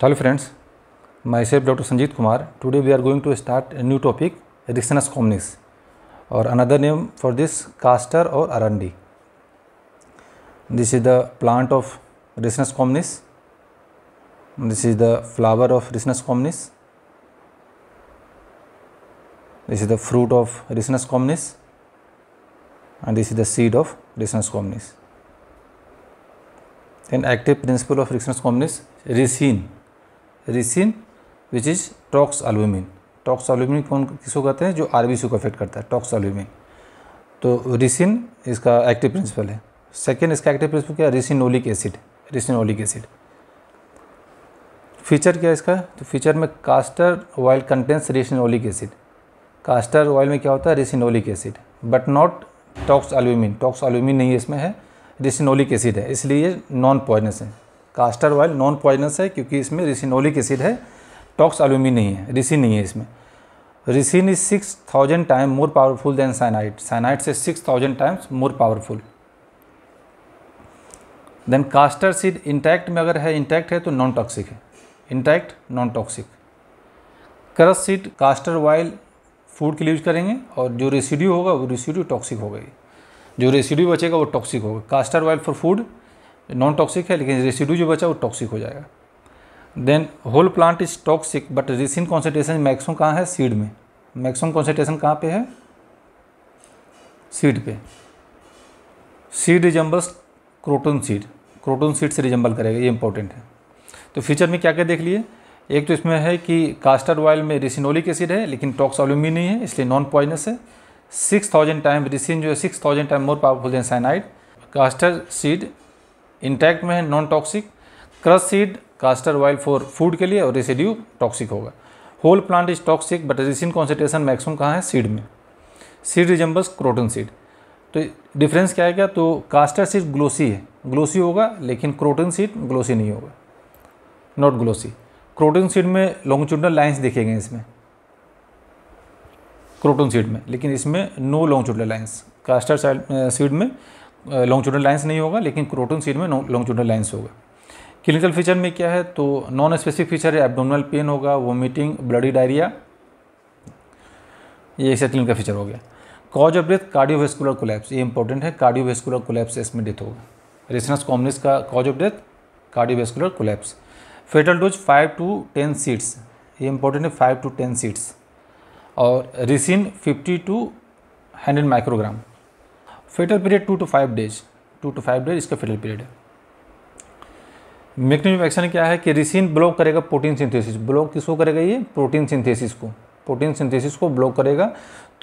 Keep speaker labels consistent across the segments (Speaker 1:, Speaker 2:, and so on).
Speaker 1: Hello friends, myself Dr. Sanjeev Kumar. Today we are going to start a new topic, Ericssonus communis or another name for this castor or arandi. This is the plant of Ericssonus communis. This is the flower of Ericssonus communis. This is the fruit of Ericssonus communis and this is the seed of Ericssonus communis. Then active principle of Ericssonus communis, ricin ricin which is toxalbumin toxalbumin कौन किसको कहते हैं जो are को affect करता है talks एल्यूमिन तो ricin इसका एक्टिव प्रिंसिपल है सेकेंड इसका एक्टिव प्रिंसिपल क्या है ricinoleic acid ricinoleic acid feature क्या है इसका तो फीचर में castor oil contains ricinoleic acid castor oil में क्या होता है ricinoleic acid but not toxalbumin toxalbumin नहीं इसमें है रिसिनोलिक एसिड है इसलिए नॉन पॉइजनस है कास्टर ऑयल नॉन पॉइजनस है क्योंकि इसमें रिसिनोलिक एसिड है टॉक्स अल्यूमिन नहीं है रिसिन नहीं है इसमें ricin is six thousand time more powerful than cyanide cyanide से six thousand times more powerful than castor seed intact में अगर है इंटैक्ट है तो नॉन टॉक्सिक है intact non toxic crush seed castor oil food के लिए यूज करेंगे और जो रेसिड्यू होगा वो रेसिड्यू टॉक्सिक हो गई जो रेसिड्यू बचेगा वो टॉक्सिक होगा castor oil for food non toxic है लेकिन रेसिड्यू जो बचा वो टॉक्सिक हो जाएगा then whole plant is toxic but ricin concentration maximum कहाँ है सीड में मैक्सिमम कॉन्सेंट्रेशन कहाँ पे है सीड पे seed resembles croton seed croton seed से रिजम्बल करेगा ये इंपॉर्टेंट है तो फ्यूचर में क्या क्या देख लिए एक तो इसमें है कि कास्टर्ड ऑयल में रिसिनोलिक एसिड है लेकिन टॉक्स टॉक्सोलोमी नहीं है इसलिए नॉन पॉइजनस है सिक्स थाउजेंड टाइम रिसिन जो है six thousand time more powerful than cyanide castor seed intact में है non toxic crush seed castor oil for food के लिए और रेसिड्यू टॉक्सिक होगा whole plant is toxic but ricin concentration maximum कहाँ है सीड में सीड रिजम्बल्स क्रोटन सीड तो डिफरेंस क्या है क्या तो कास्टर सीड ग्लोसी है ग्लोसी होगा लेकिन क्रोटन सीड ग्लोसी नहीं होगा नॉट ग्लोसी क्रोटन सीड में लॉन्गचूडनल लाइन्स गए इसमें क्रोटन सीड में लेकिन इसमें no longitudinal lines castor seed में लॉन्गचूडल लाइन्स नहीं होगा लेकिन क्रोटोन सीड में लॉन्गचूडल लाइन्स होगा क्लिनिकल फीचर में क्या है तो नॉन स्पेसिफिक फीचर है एबडोमिनल पेन होगा वोमिटिंग ब्लडी डायरिया ये इसका क्लिनिकल फीचर हो गया cause of death cardiovascular collapse ये इंपॉर्टेंट है कार्डियोवेस्कुलर कोलैप्स इसमें डेथ होगा रेसनस कॉमनिस का cause of death cardiovascular collapse fatal dose five to ten seats ये इंपॉर्टेंट है फाइव टू टेन सीट्स और ricin fifty to hundred microgram fatal period two to five days two to five days इसका fatal period है mechanism action क्या है कि ricin block करेगा protein synthesis block किसको करेगा ये प्रोटीन सिंथेसिस को प्रोटीन सिंथेसिस को ब्लॉक करेगा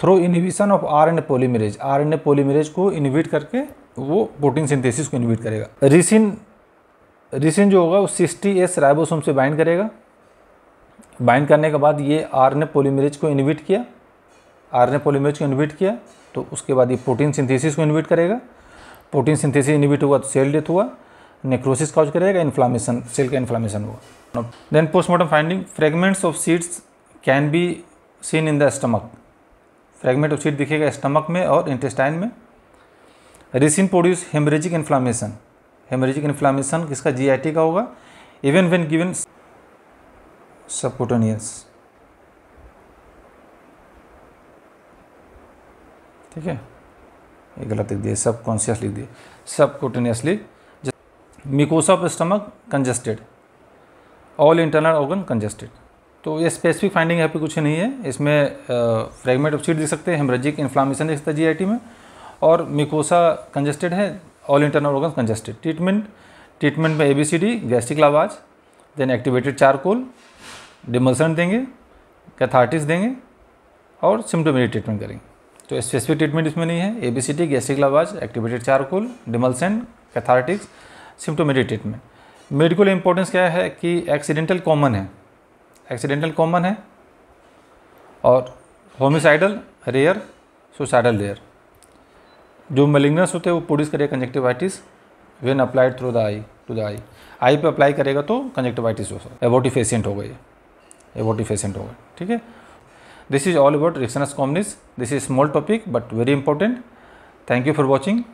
Speaker 1: through inhibition of R N polymerase R N polymerase को इनहिबिट करके वो प्रोटीन सिंथेसिस को इनहिबिट करेगा रिसिन रिसिन जो होगा वो सिक्सटी एस राइबोसोम से बाइंड करेगा बाइंड करने के बाद ये आर एन पोलीमरेज को इनहिबिट किया आरएनए पॉलीमरेज को इन्विट किया तो उसके बाद ये प्रोटीन सिंथेसिस को इन्विट करेगा प्रोटीन सिंथेसिस इन्विट हुआ तो सेल डेथ हुआ नेक्रोसिस काउज करेगा इन्फ्लामेशन सेल का इन्फ्लामेशन हुआ then postmortem finding fragments of seeds can be seen in the stomach fragment of seed दिखेगा स्टमक में और इंटेस्टाइन में ricin produce haemorrhagic inflammation haemorrhagic inflammation किसका जी का होगा इवन वेन गिवन सबकोटोनियस ठीक है ये गलत लिख दिए सब कॉन्शियस लिख दिए सब continuously mucosa of stomach congested all internal organ congested तो ये स्पेसिफिक फाइंडिंग यहाँ पे कुछ नहीं है इसमें फ्रेगमेंट ऑफ सीट देख सकते हैं हेमरेजिक इन्फ्लामेशन देख सकते हैं टी में और मिकोसा कंजेस्टेड है all internal organ congested treatment treatment में A B C D gastric lavage then activated charcoal demulcent देंगे कैथार्टिस देंगे और सिम्टोमेटिक ट्रीटमेंट करेंगे तो स्पेसिफिक ट्रीटमेंट इसमें नहीं है ABCD gastric lavage activated charcoal demulcent cathartics symptomatic treatment medical importance क्या है कि एक्सीडेंटल कॉमन है एक्सीडेंटल कॉमन है और होमिसाइडल रेयर सुसाइडल रेयर जो मलिग्नस होते हैं वो प्रोड्यूस करेगा conjunctivitis when applied through the eye to the eye eye पे अप्लाई करेगा तो कंजेक्टिवाइटिस हो सकता एबोटिफेसेंट हो गई एबोटिफेसेंट हो गए ठीक है This is all about Rixanas communis. This is small topic but very important. Thank you for watching.